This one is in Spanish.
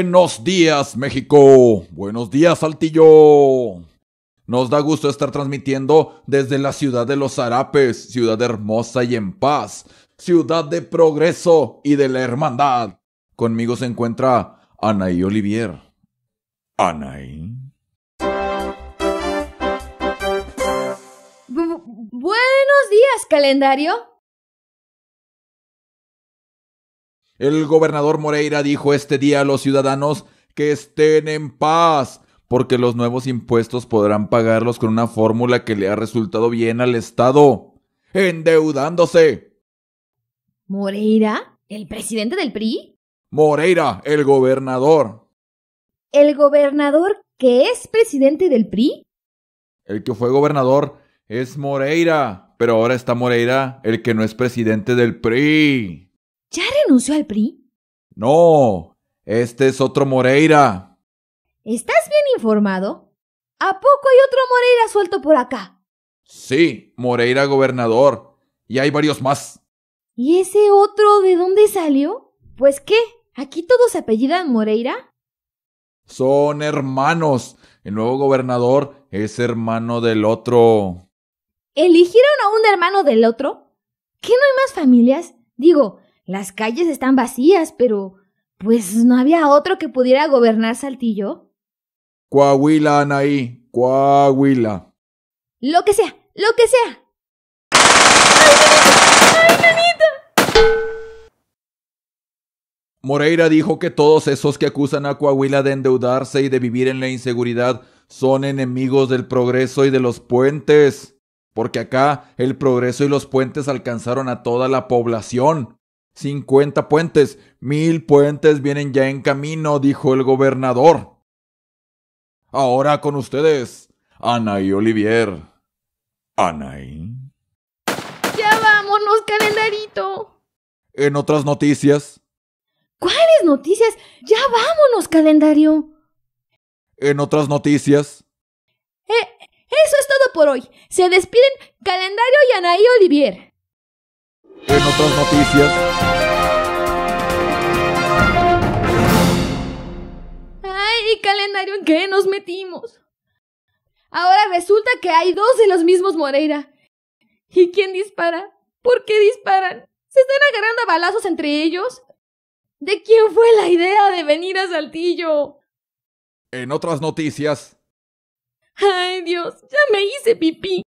Buenos días, México. Buenos días, Saltillo. Nos da gusto estar transmitiendo desde la ciudad de los Arapes, ciudad hermosa y en paz, ciudad de progreso y de la hermandad. Conmigo se encuentra Anaí Olivier. Anaí. buenos días, calendario. El gobernador Moreira dijo este día a los ciudadanos que estén en paz, porque los nuevos impuestos podrán pagarlos con una fórmula que le ha resultado bien al Estado, endeudándose. ¿Moreira? ¿El presidente del PRI? Moreira, el gobernador. ¿El gobernador que es presidente del PRI? El que fue gobernador es Moreira, pero ahora está Moreira, el que no es presidente del PRI. ¿Ya renunció al PRI? No, este es otro Moreira. ¿Estás bien informado? ¿A poco hay otro Moreira suelto por acá? Sí, Moreira gobernador. Y hay varios más. ¿Y ese otro de dónde salió? Pues qué, aquí todos se apellidan Moreira. Son hermanos. El nuevo gobernador es hermano del otro. ¿Eligieron a un hermano del otro? ¿Qué no hay más familias? Digo, las calles están vacías, pero pues no había otro que pudiera gobernar Saltillo. Coahuila, Anaí, Coahuila. Lo que sea, lo que sea. ¡Ay, nanita! Moreira dijo que todos esos que acusan a Coahuila de endeudarse y de vivir en la inseguridad son enemigos del progreso y de los puentes. Porque acá el progreso y los puentes alcanzaron a toda la población. 50 puentes, mil puentes vienen ya en camino, dijo el gobernador. Ahora con ustedes, Anaí Olivier. Anaí. Ya vámonos, calendarito. En otras noticias. ¿Cuáles noticias? Ya vámonos, calendario. En otras noticias. Eh, eso es todo por hoy. Se despiden calendario y Anaí Olivier. En otras noticias. ¡Ay, calendario en qué nos metimos! Ahora resulta que hay dos de los mismos Moreira. ¿Y quién dispara? ¿Por qué disparan? ¿Se están agarrando a balazos entre ellos? ¿De quién fue la idea de venir a Saltillo? En otras noticias. Ay, Dios, ya me hice pipí.